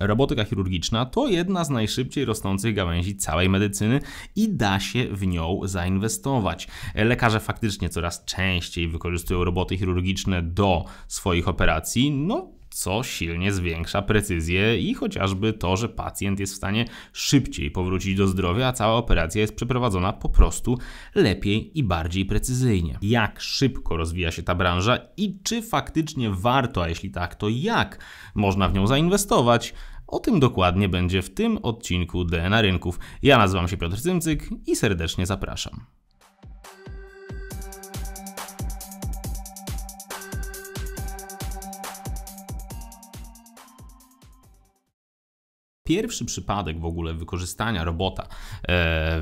Robotyka chirurgiczna to jedna z najszybciej rosnących gałęzi całej medycyny i da się w nią zainwestować. Lekarze faktycznie coraz częściej wykorzystują roboty chirurgiczne do swoich operacji, no co silnie zwiększa precyzję i chociażby to, że pacjent jest w stanie szybciej powrócić do zdrowia, a cała operacja jest przeprowadzona po prostu lepiej i bardziej precyzyjnie. Jak szybko rozwija się ta branża i czy faktycznie warto, a jeśli tak, to jak można w nią zainwestować? O tym dokładnie będzie w tym odcinku DNA Rynków. Ja nazywam się Piotr Cymcyk i serdecznie zapraszam. Pierwszy przypadek w ogóle wykorzystania robota e,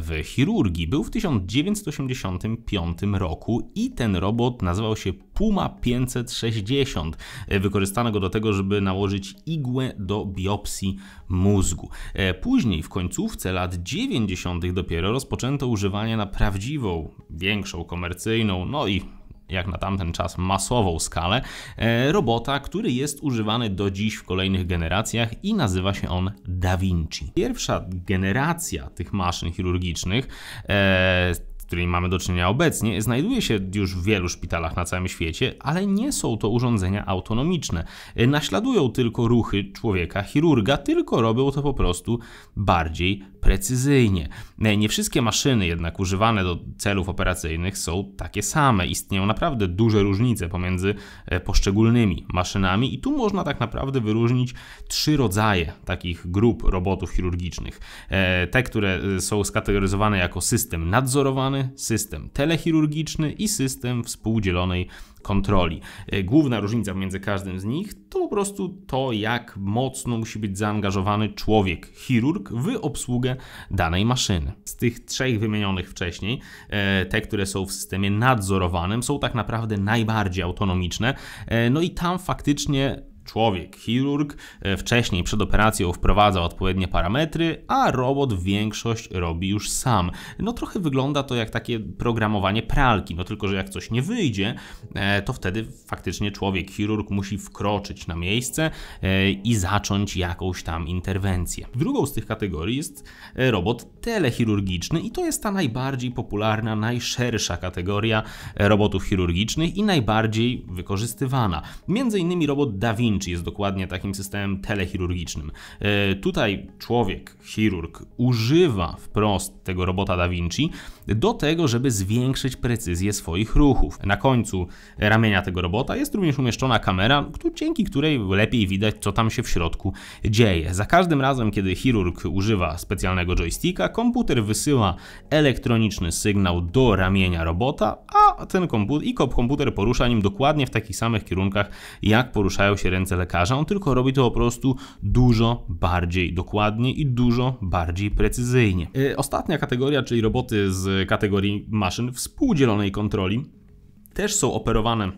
w chirurgii był w 1985 roku i ten robot nazywał się Puma 560. E, wykorzystano go do tego, żeby nałożyć igłę do biopsji mózgu. E, później w końcówce lat 90. dopiero rozpoczęto używanie na prawdziwą, większą, komercyjną, no i jak na tamten czas masową skalę, e, robota, który jest używany do dziś w kolejnych generacjach i nazywa się on Da Vinci. Pierwsza generacja tych maszyn chirurgicznych e, którymi mamy do czynienia obecnie, znajduje się już w wielu szpitalach na całym świecie, ale nie są to urządzenia autonomiczne. E, naśladują tylko ruchy człowieka, chirurga, tylko robią to po prostu bardziej precyzyjnie. E, nie wszystkie maszyny jednak używane do celów operacyjnych są takie same. Istnieją naprawdę duże różnice pomiędzy e, poszczególnymi maszynami i tu można tak naprawdę wyróżnić trzy rodzaje takich grup robotów chirurgicznych. Te, które są skategoryzowane jako system nadzorowany, system telechirurgiczny i system współdzielonej kontroli. E, główna różnica między każdym z nich to po prostu to, jak mocno musi być zaangażowany człowiek, chirurg, w obsługę danej maszyny. Z tych trzech wymienionych wcześniej, e, te, które są w systemie nadzorowanym, są tak naprawdę najbardziej autonomiczne. E, no i tam faktycznie Człowiek, chirurg e, wcześniej przed operacją wprowadza odpowiednie parametry, a robot większość robi już sam. No trochę wygląda to jak takie programowanie pralki, no tylko, że jak coś nie wyjdzie, e, to wtedy faktycznie człowiek, chirurg musi wkroczyć na miejsce e, i zacząć jakąś tam interwencję. Drugą z tych kategorii jest robot telechirurgiczny i to jest ta najbardziej popularna, najszersza kategoria robotów chirurgicznych i najbardziej wykorzystywana. Między innymi robot Davin. Lynch jest dokładnie takim systemem telechirurgicznym. E, tutaj człowiek, chirurg, używa wprost tego robota Da Vinci do tego, żeby zwiększyć precyzję swoich ruchów. Na końcu ramienia tego robota jest również umieszczona kamera, dzięki której lepiej widać, co tam się w środku dzieje. Za każdym razem, kiedy chirurg używa specjalnego joysticka, komputer wysyła elektroniczny sygnał do ramienia robota, a ten komputer i komputer porusza nim dokładnie w takich samych kierunkach, jak poruszają się ręce ręce lekarza, on tylko robi to po prostu dużo bardziej dokładnie i dużo bardziej precyzyjnie. Y, ostatnia kategoria, czyli roboty z kategorii maszyn współdzielonej kontroli, też są operowane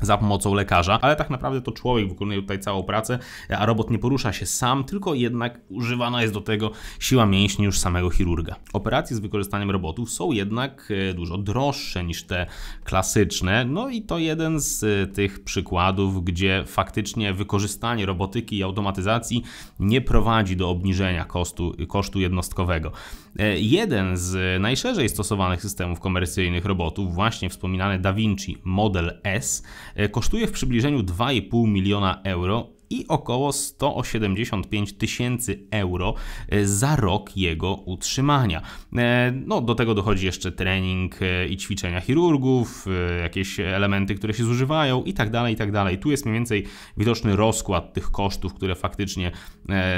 za pomocą lekarza, ale tak naprawdę to człowiek wykonuje tutaj całą pracę, a robot nie porusza się sam, tylko jednak używana jest do tego siła mięśni już samego chirurga. Operacje z wykorzystaniem robotów są jednak e, dużo droższe niż te klasyczne, no i to jeden z e, tych przykładów, gdzie faktycznie wykorzystanie robotyki i automatyzacji nie prowadzi do obniżenia kosztu, kosztu jednostkowego. E, jeden z najszerzej stosowanych systemów komercyjnych robotów, właśnie wspominany DaVinci Model S, e, kosztuje w przybliżeniu 2,5 miliona euro i około 175 tysięcy euro e, za rok jego utrzymania. E, no, do tego dochodzi jeszcze trening e, i ćwiczenia chirurgów, jakieś elementy, które się zużywają i tak dalej, i tak dalej. Tu jest mniej więcej widoczny rozkład tych kosztów, które faktycznie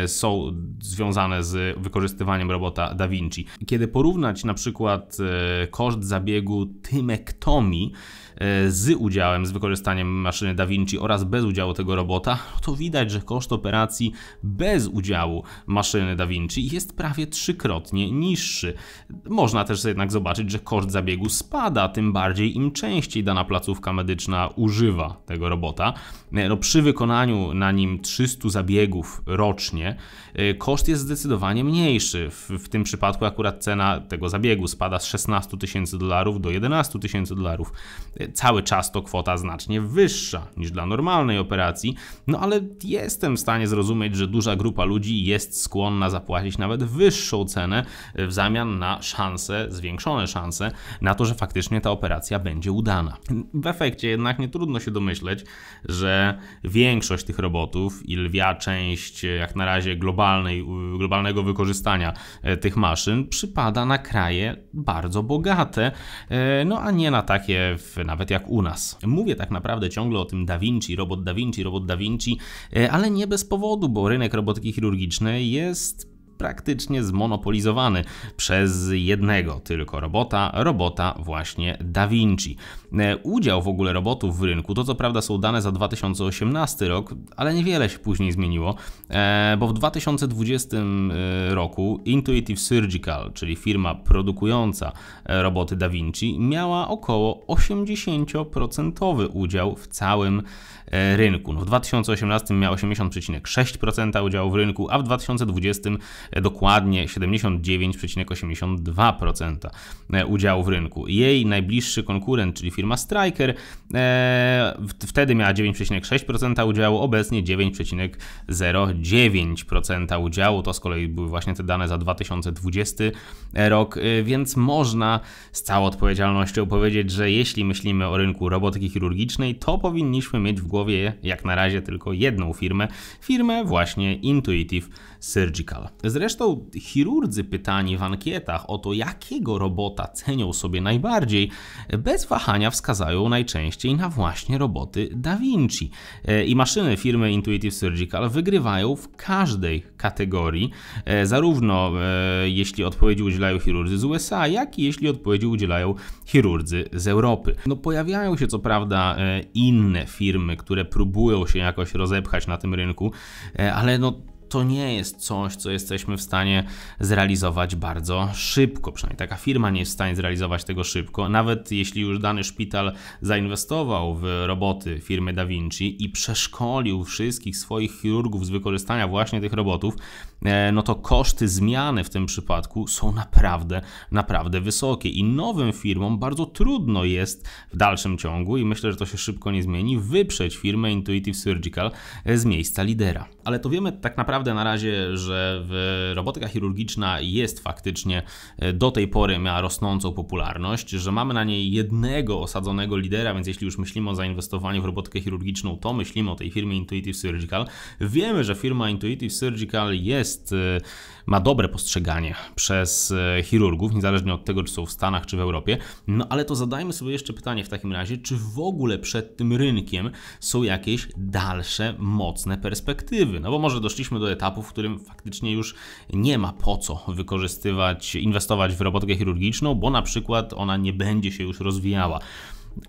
są związane z wykorzystywaniem robota Da Vinci. Kiedy porównać na przykład koszt zabiegu tymektomii, E, z udziałem, z wykorzystaniem maszyny Da Vinci oraz bez udziału tego robota, to widać, że koszt operacji bez udziału maszyny Da Vinci jest prawie trzykrotnie niższy. Można też jednak zobaczyć, że koszt zabiegu spada, tym bardziej im częściej dana placówka medyczna używa tego robota. E, no, przy wykonaniu na nim 300 zabiegów rocznie e, koszt jest zdecydowanie mniejszy. W, w tym przypadku akurat cena tego zabiegu spada z 16 tysięcy dolarów do 11 tysięcy dolarów cały czas to kwota znacznie wyższa niż dla normalnej operacji, no ale jestem w stanie zrozumieć, że duża grupa ludzi jest skłonna zapłacić nawet wyższą cenę w zamian na szanse, zwiększone szanse na to, że faktycznie ta operacja będzie udana. W efekcie jednak nie trudno się domyśleć, że większość tych robotów i lwia część jak na razie globalnej, globalnego wykorzystania e, tych maszyn przypada na kraje bardzo bogate, e, no a nie na takie w, na nawet jak u nas. Mówię tak naprawdę ciągle o tym Da Vinci, robot Da Vinci, robot Da Vinci, e, ale nie bez powodu, bo rynek robotyki chirurgicznej jest praktycznie zmonopolizowany przez jednego tylko robota, robota właśnie Da Vinci. E, udział w ogóle robotów w rynku, to co prawda są dane za 2018 rok, ale niewiele się później zmieniło, e, bo w 2020 e, roku Intuitive Surgical, czyli firma produkująca roboty Da Vinci, miała około 80% udział w całym E, rynku. No w 2018 miał 80,6% udziału w rynku, a w 2020 e, dokładnie 79,82% e, udziału w rynku. Jej najbliższy konkurent, czyli firma Striker, wtedy miała 9,6% udziału, obecnie 9,09% udziału. To z kolei były właśnie te dane za 2020 rok, więc można z całą odpowiedzialnością powiedzieć, że jeśli myślimy o rynku robotyki chirurgicznej, to powinniśmy mieć w głowie głowie jak na razie tylko jedną firmę, firmę właśnie Intuitive Surgical. Zresztą chirurdzy pytani w ankietach o to, jakiego robota cenią sobie najbardziej, bez wahania wskazają najczęściej na właśnie roboty Da Vinci. E, I maszyny firmy Intuitive Surgical wygrywają w każdej kategorii, e, zarówno e, jeśli odpowiedzi udzielają chirurdzy z USA, jak i jeśli odpowiedzi udzielają chirurdzy z Europy. No pojawiają się co prawda inne firmy, które próbują się jakoś rozepchać na tym rynku, ale no to nie jest coś, co jesteśmy w stanie zrealizować bardzo szybko. Przynajmniej taka firma nie jest w stanie zrealizować tego szybko. Nawet jeśli już dany szpital zainwestował w roboty firmy Da Vinci i przeszkolił wszystkich swoich chirurgów z wykorzystania właśnie tych robotów, e, no to koszty zmiany w tym przypadku są naprawdę, naprawdę wysokie i nowym firmom bardzo trudno jest w dalszym ciągu i myślę, że to się szybko nie zmieni, wyprzeć firmę Intuitive Surgical z miejsca lidera. Ale to wiemy tak naprawdę prawdę na razie, że w robotyka chirurgiczna jest faktycznie e, do tej pory miała rosnącą popularność, że mamy na niej jednego osadzonego lidera, więc jeśli już myślimy o zainwestowaniu w robotykę chirurgiczną, to myślimy o tej firmie Intuitive Surgical. Wiemy, że firma Intuitive Surgical jest e, ma dobre postrzeganie przez e, chirurgów, niezależnie od tego, czy są w Stanach, czy w Europie. No ale to zadajmy sobie jeszcze pytanie w takim razie, czy w ogóle przed tym rynkiem są jakieś dalsze, mocne perspektywy? No bo może doszliśmy do etapu, w którym faktycznie już nie ma po co wykorzystywać, inwestować w robotkę chirurgiczną, bo na przykład ona nie będzie się już rozwijała.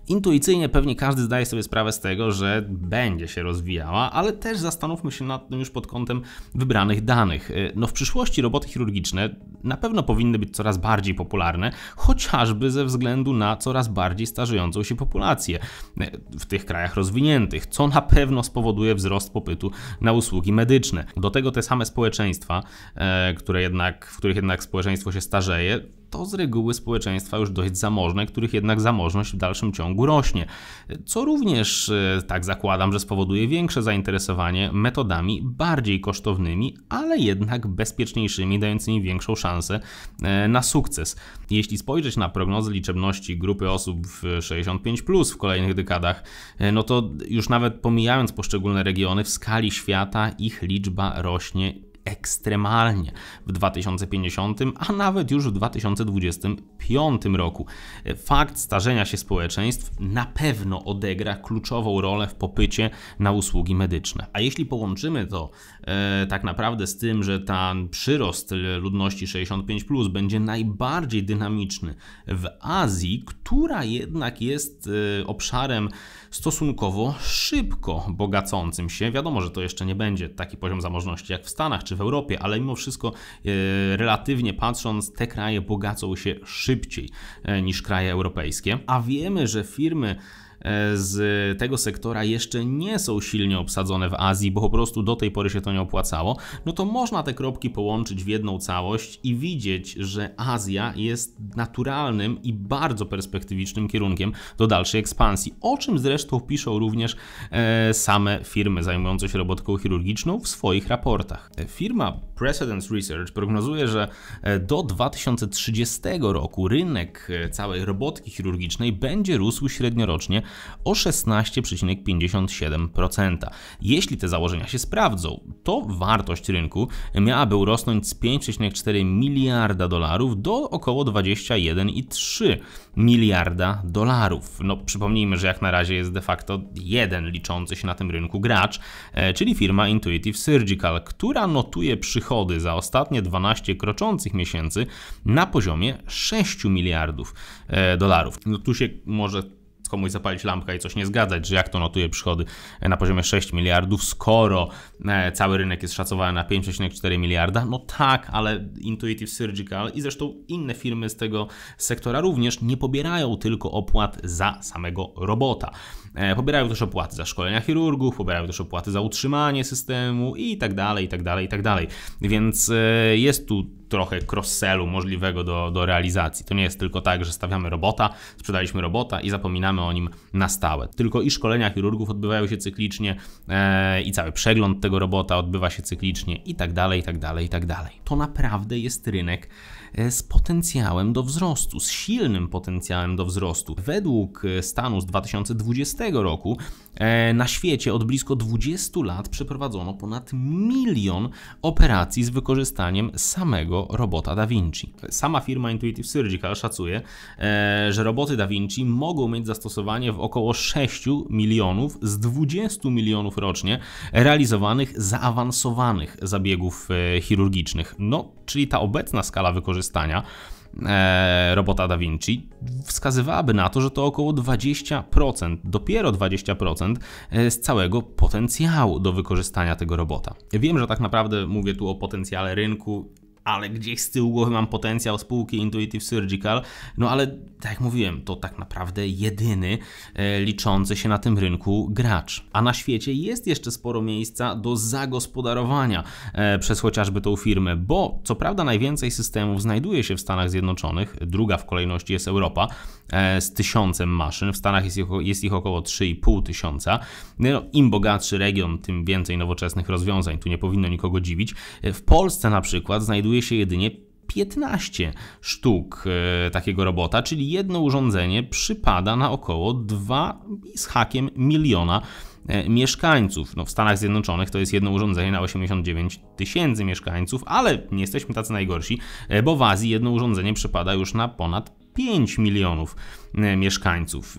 Intuicyjnie pewnie każdy zdaje sobie sprawę z tego, że będzie się rozwijała, ale też zastanówmy się nad tym już pod kątem wybranych danych. Y, no w przyszłości roboty chirurgiczne na pewno powinny być coraz bardziej popularne, chociażby ze względu na coraz bardziej starzejącą się populację y, w tych krajach rozwiniętych, co na pewno spowoduje wzrost popytu na usługi medyczne. Do tego te same społeczeństwa, e, które jednak, w których jednak społeczeństwo się starzeje, to z reguły społeczeństwa już dość zamożne, których jednak zamożność w dalszym ciągu rośnie, co również, e, tak zakładam, że spowoduje większe zainteresowanie metodami bardziej kosztownymi, ale jednak bezpieczniejszymi, dającymi większą szansę e, na sukces. Jeśli spojrzeć na prognozy liczebności grupy osób w 65 plus w kolejnych dekadach, e, no to już nawet pomijając poszczególne regiony, w skali świata ich liczba rośnie ekstremalnie w 2050, a nawet już w 2025 roku. Fakt starzenia się społeczeństw na pewno odegra kluczową rolę w popycie na usługi medyczne. A jeśli połączymy to E, tak naprawdę z tym, że ten przyrost ludności 65 plus będzie najbardziej dynamiczny w Azji, która jednak jest e, obszarem stosunkowo szybko bogacącym się. Wiadomo, że to jeszcze nie będzie taki poziom zamożności jak w Stanach czy w Europie, ale mimo wszystko e, relatywnie patrząc, te kraje bogacą się szybciej niż kraje europejskie. A wiemy, że firmy E, z tego sektora jeszcze nie są silnie obsadzone w Azji, bo po prostu do tej pory się to nie opłacało, no to można te kropki połączyć w jedną całość i widzieć, że Azja jest naturalnym i bardzo perspektywicznym kierunkiem do dalszej ekspansji. O czym zresztą piszą również e, same firmy zajmujące się robotką chirurgiczną w swoich raportach. E, firma Precedence Research prognozuje, że e, do 2030 roku rynek e, całej robotki chirurgicznej będzie rósł średniorocznie o 16,57%. Jeśli te założenia się sprawdzą, to wartość rynku miałaby urosnąć z 5,4 miliarda dolarów do około 21,3 miliarda dolarów. No przypomnijmy, że jak na razie jest de facto jeden liczący się na tym rynku gracz, e, czyli firma Intuitive Surgical, która notuje przychody przychody za ostatnie 12 kroczących miesięcy na poziomie 6 miliardów e, dolarów. No tu się może komuś zapalić lampka i coś nie zgadzać, że jak to notuje przychody e, na poziomie 6 miliardów, skoro e, cały rynek jest szacowany na 5,4 miliarda. No tak, ale Intuitive Surgical i zresztą inne firmy z tego sektora również nie pobierają tylko opłat za samego robota. E, pobierają też opłaty za szkolenia chirurgów, pobierają też opłaty za utrzymanie systemu i tak dalej, i tak dalej, i tak dalej. Więc e, jest tu trochę cross-sellu możliwego do, do realizacji. To nie jest tylko tak, że stawiamy robota, sprzedaliśmy robota i zapominamy o nim na stałe. Tylko i szkolenia chirurgów odbywają się cyklicznie e, i cały przegląd tego robota odbywa się cyklicznie i tak dalej, i tak dalej, i tak dalej. To naprawdę jest rynek e, z potencjałem do wzrostu, z silnym potencjałem do wzrostu. Według stanu z 2020 roku e, na świecie od blisko 20 lat przeprowadzono ponad milion operacji z wykorzystaniem samego robota Da Vinci. Sama firma Intuitive Surgical szacuje, e, że roboty Da Vinci mogą mieć zastosowanie w około 6 milionów z 20 milionów rocznie realizowanych zaawansowanych zabiegów e, chirurgicznych. No, czyli ta obecna skala wykorzystania E, robota Da Vinci wskazywałaby na to, że to około 20%, dopiero 20% e, z całego potencjału do wykorzystania tego robota. Wiem, że tak naprawdę mówię tu o potencjale rynku ale gdzieś z tyłu głowy mam potencjał spółki Intuitive Surgical, no ale tak jak mówiłem, to tak naprawdę jedyny e, liczący się na tym rynku gracz. A na świecie jest jeszcze sporo miejsca do zagospodarowania e, przez chociażby tą firmę, bo co prawda najwięcej systemów znajduje się w Stanach Zjednoczonych, druga w kolejności jest Europa e, z tysiącem maszyn, w Stanach jest ich, jest ich około 3,5 tysiąca. No, Im bogatszy region, tym więcej nowoczesnych rozwiązań, tu nie powinno nikogo dziwić. W Polsce na przykład znajduje znajduje się jedynie 15 sztuk e, takiego robota, czyli jedno urządzenie przypada na około 2 z hakiem miliona e, mieszkańców. No, w Stanach Zjednoczonych to jest jedno urządzenie na 89 tysięcy mieszkańców, ale nie jesteśmy tacy najgorsi, e, bo w Azji jedno urządzenie przypada już na ponad 5 milionów mieszkańców.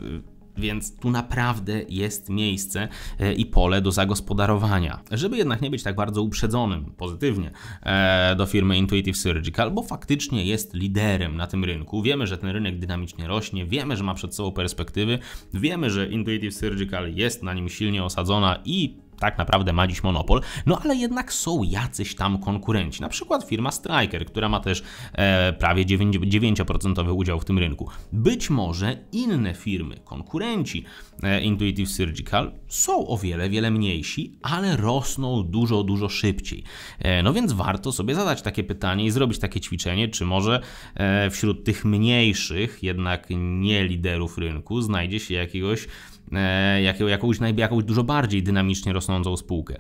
Więc tu naprawdę jest miejsce e, i pole do zagospodarowania. Żeby jednak nie być tak bardzo uprzedzonym pozytywnie e, do firmy Intuitive Surgical, bo faktycznie jest liderem na tym rynku. Wiemy, że ten rynek dynamicznie rośnie, wiemy, że ma przed sobą perspektywy, wiemy, że Intuitive Surgical jest na nim silnie osadzona i tak naprawdę ma dziś monopol, no ale jednak są jacyś tam konkurenci, na przykład firma Striker, która ma też e, prawie 9, udział w tym rynku. Być może inne firmy, konkurenci e, Intuitive Surgical są o wiele, wiele mniejsi, ale rosną dużo, dużo szybciej. E, no więc warto sobie zadać takie pytanie i zrobić takie ćwiczenie, czy może e, wśród tych mniejszych, jednak nie liderów rynku, znajdzie się jakiegoś E, jakąś, jakąś dużo bardziej dynamicznie rosnącą spółkę.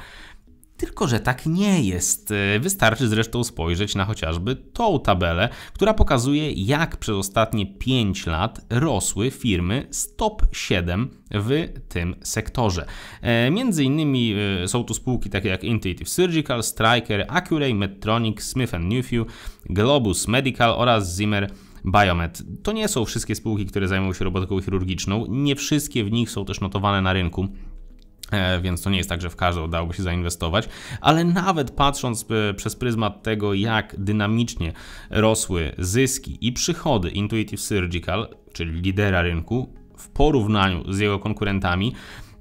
Tylko, że tak nie jest. E, wystarczy zresztą spojrzeć na chociażby tą tabelę, która pokazuje, jak przez ostatnie 5 lat rosły firmy z top 7 w tym sektorze. E, między innymi są tu spółki takie jak Intuitive Surgical, Stryker, Accuray, Medtronic, Smith Newfew, Globus Medical oraz Zimmer Biomed. To nie są wszystkie spółki, które zajmują się robotyką chirurgiczną. Nie wszystkie w nich są też notowane na rynku e, więc to nie jest tak, że w każdą udałoby się zainwestować, ale nawet patrząc e, przez pryzmat tego, jak dynamicznie rosły zyski i przychody Intuitive Surgical, czyli lidera rynku, w porównaniu z jego konkurentami,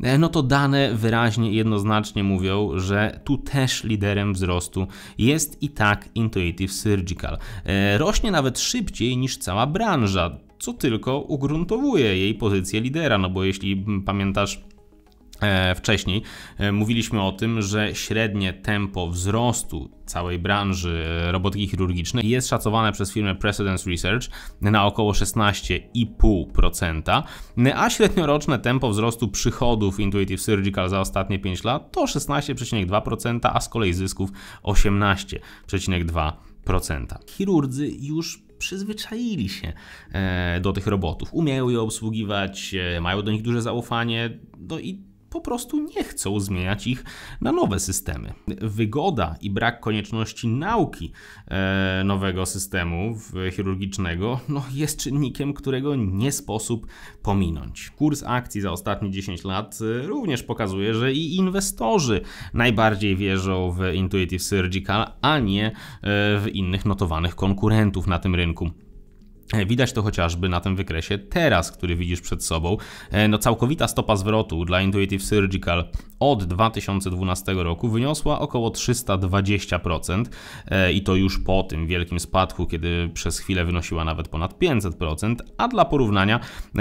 E, no to dane wyraźnie i jednoznacznie mówią, że tu też liderem wzrostu jest i tak Intuitive Surgical. E, rośnie nawet szybciej niż cała branża, co tylko ugruntowuje jej pozycję lidera, no bo jeśli pamiętasz E, wcześniej e, mówiliśmy o tym, że średnie tempo wzrostu całej branży e, robotyki chirurgicznej jest szacowane przez firmę Precedence Research na około 16,5%, a średnioroczne tempo wzrostu przychodów Intuitive Surgical za ostatnie 5 lat to 16,2%, a z kolei zysków 18,2%. Chirurdzy już przyzwyczaili się do tych robotów, umieją je obsługiwać, mają do nich duże zaufanie, no i po prostu nie chcą zmieniać ich na nowe systemy. Wygoda i brak konieczności nauki e, nowego systemu chirurgicznego no, jest czynnikiem, którego nie sposób pominąć. Kurs akcji za ostatnie 10 lat e, również pokazuje, że i inwestorzy najbardziej wierzą w Intuitive Surgical, a nie e, w innych notowanych konkurentów na tym rynku. E, widać to chociażby na tym wykresie teraz, który widzisz przed sobą. E, no całkowita stopa zwrotu dla Intuitive Surgical od 2012 roku wyniosła około 320% e, i to już po tym wielkim spadku, kiedy przez chwilę wynosiła nawet ponad 500%, a dla porównania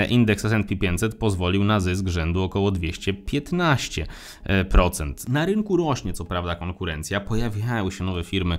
indeks S&P 500 pozwolił na zysk rzędu około 215%. Na rynku rośnie co prawda konkurencja, pojawiają się nowe firmy,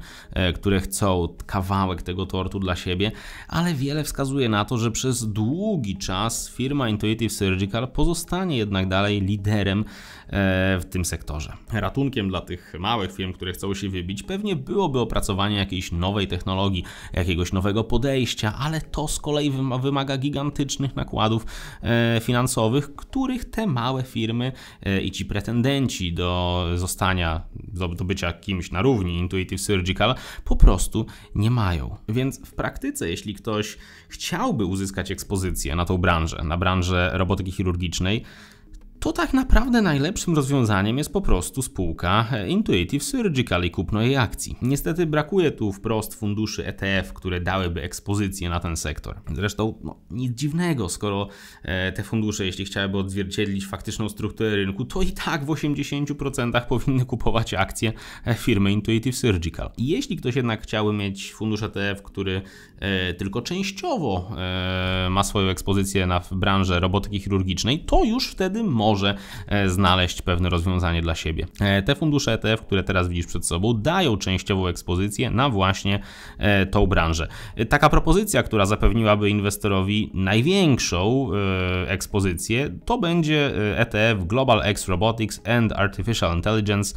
które chcą kawałek tego tortu dla siebie, ale wiele wiele wskazuje na to, że przez długi czas firma Intuitive Surgical pozostanie jednak dalej liderem e, w tym sektorze. Ratunkiem dla tych małych firm, które chcą się wybić, pewnie byłoby opracowanie jakiejś nowej technologii, jakiegoś nowego podejścia, ale to z kolei wymaga gigantycznych nakładów e, finansowych, których te małe firmy e, i ci pretendenci do zostania, do, do bycia kimś na równi Intuitive Surgical po prostu nie mają. Więc w praktyce, jeśli ktoś chciałby uzyskać ekspozycję na tą branżę, na branżę robotyki chirurgicznej, to tak naprawdę najlepszym rozwiązaniem jest po prostu spółka e, Intuitive Surgical i kupno jej akcji. Niestety brakuje tu wprost funduszy ETF, które dałyby ekspozycję na ten sektor. Zresztą no, nic dziwnego, skoro e, te fundusze, jeśli chciałyby odzwierciedlić faktyczną strukturę rynku, to i tak w 80% powinny kupować akcje e, firmy Intuitive Surgical. Jeśli ktoś jednak chciałby mieć fundusz ETF, który tylko częściowo ma swoją ekspozycję na branżę robotyki chirurgicznej, to już wtedy może może e, znaleźć pewne rozwiązanie dla siebie. E, te fundusze ETF, które teraz widzisz przed sobą, dają częściową ekspozycję na właśnie e, tą branżę. Taka propozycja, która zapewniłaby inwestorowi największą ekspozycję, to będzie ETF Global X Robotics and Artificial Intelligence,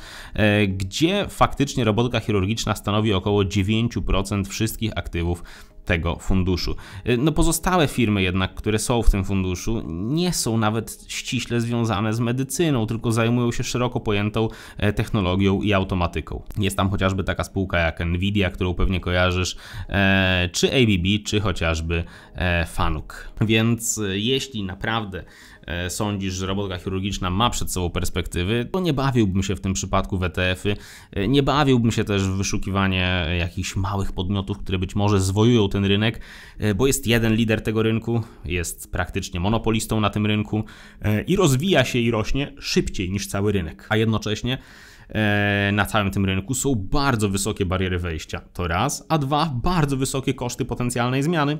gdzie faktycznie robotyka chirurgiczna stanowi około 9% wszystkich aktywów tego funduszu. Y, no pozostałe firmy jednak, które są w tym funduszu, nie są nawet ściśle związane z medycyną, tylko zajmują się szeroko pojętą e, technologią i automatyką. Jest tam chociażby taka spółka jak Nvidia, którą pewnie kojarzysz, e, czy ABB, czy chociażby e, Fanuc. Więc jeśli naprawdę E, sądzisz, że robotka chirurgiczna ma przed sobą perspektywy, to nie bawiłbym się w tym przypadku w ETF-y, e, nie bawiłbym się też w wyszukiwanie jakichś małych podmiotów, które być może zwojują ten rynek, e, bo jest jeden lider tego rynku, jest praktycznie monopolistą na tym rynku i rozwija się i rośnie szybciej niż cały rynek, a jednocześnie na całym tym rynku są bardzo wysokie bariery wejścia. To raz, a dwa, bardzo wysokie koszty potencjalnej zmiany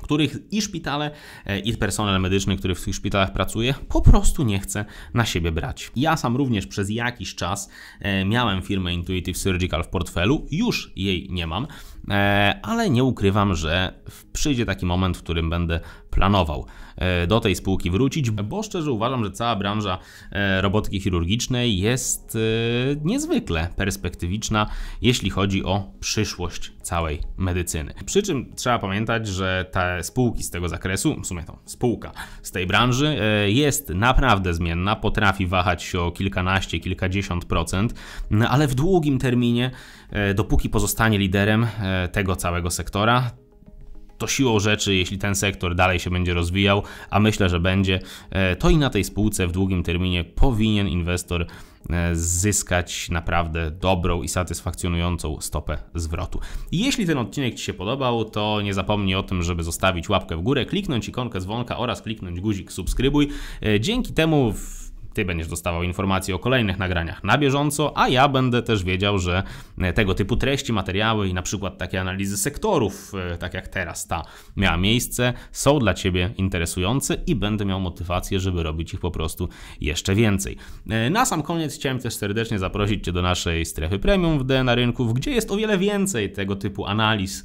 których i szpitale, e, i personel medyczny, który w tych szpitalach pracuje, po prostu nie chce na siebie brać. Ja sam również przez jakiś czas e, miałem firmę Intuitive Surgical w portfelu, już jej nie mam, e, ale nie ukrywam, że przyjdzie taki moment, w którym będę planował e, do tej spółki wrócić, bo szczerze uważam, że cała branża e, robotyki chirurgicznej jest e, niezwykle perspektywiczna, jeśli chodzi o przyszłość całej medycyny. Przy czym trzeba pamiętać, że te spółki z tego zakresu, w sumie to spółka z tej branży jest naprawdę zmienna, potrafi wahać się o kilkanaście, kilkadziesiąt procent, no ale w długim terminie, dopóki pozostanie liderem tego całego sektora, to siłą rzeczy, jeśli ten sektor dalej się będzie rozwijał, a myślę, że będzie, e, to i na tej spółce w długim terminie powinien inwestor e, zyskać naprawdę dobrą i satysfakcjonującą stopę zwrotu. Jeśli ten odcinek Ci się podobał, to nie zapomnij o tym, żeby zostawić łapkę w górę, kliknąć ikonkę dzwonka oraz kliknąć guzik subskrybuj. E, dzięki temu w ty będziesz dostawał informacje o kolejnych nagraniach na bieżąco, a ja będę też wiedział, że e, tego typu treści, materiały i na przykład takie analizy sektorów, e, tak jak teraz ta miała miejsce, są dla Ciebie interesujące i będę miał motywację, żeby robić ich po prostu jeszcze więcej. E, na sam koniec chciałem też serdecznie zaprosić Cię do naszej strefy premium w DNA Rynków, gdzie jest o wiele więcej tego typu analiz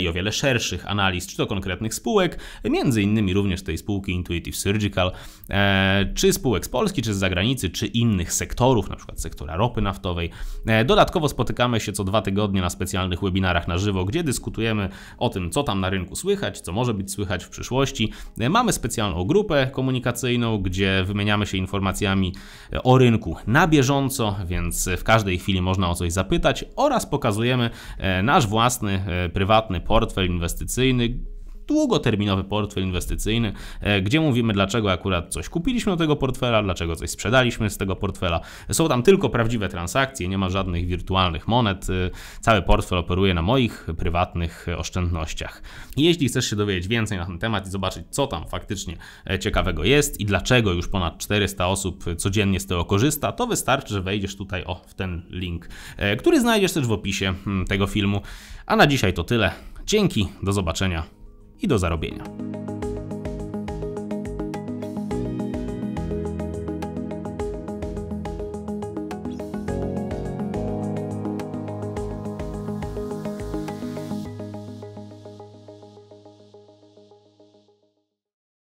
i o wiele szerszych analiz, czy to konkretnych spółek, między innymi również tej spółki Intuitive Surgical, czy spółek z Polski, czy z zagranicy czy innych sektorów, np. sektora ropy naftowej. E, dodatkowo spotykamy się co dwa tygodnie na specjalnych webinarach na żywo, gdzie dyskutujemy o tym, co tam na rynku słychać, co może być słychać w przyszłości. E, mamy specjalną grupę komunikacyjną, gdzie wymieniamy się informacjami e, o rynku na bieżąco, więc w każdej chwili można o coś zapytać oraz pokazujemy nasz własny, prywatny portfel inwestycyjny, długoterminowy portfel inwestycyjny, e, gdzie mówimy, dlaczego akurat coś kupiliśmy do tego portfela, dlaczego coś sprzedaliśmy z tego portfela. Są tam tylko prawdziwe transakcje, nie ma żadnych wirtualnych monet. E, cały portfel operuje na moich prywatnych oszczędnościach. Jeśli chcesz się dowiedzieć więcej na ten temat i zobaczyć, co tam faktycznie e, ciekawego jest i dlaczego już ponad 400 osób codziennie z tego korzysta, to wystarczy, że wejdziesz tutaj o, w ten link, który znajdziesz też w opisie mm, tego filmu. A na dzisiaj to tyle. Dzięki, do zobaczenia i do zarobienia.